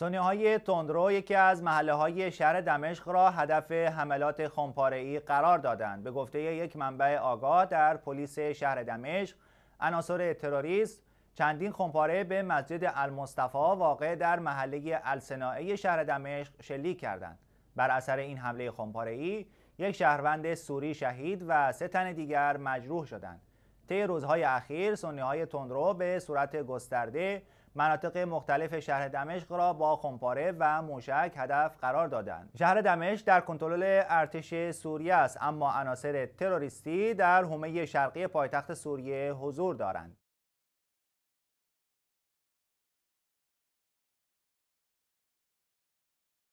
سونی های تندرو یکی از محله های شهر دمشق را هدف حملات خمپاره ای قرار دادند به گفته یک منبع آگاه در پلیس شهر دمشق عناصر تروریست چندین خمپاره به مسجد المصطفی واقع در محله السنائه شهر دمشق شلیک کردند بر اثر این حمله خمپاره ای یک شهروند سوری شهید و سه تن دیگر مجروح شدند طی روزهای اخیر سنی های تندرو به صورت گسترده مناطق مختلف شهر دمشق را با خمپاره و موشک هدف قرار دادند. شهر دمشق در کنترل ارتش سوریه است اما عناصر تروریستی در حومه شرقی پایتخت سوریه حضور دارند.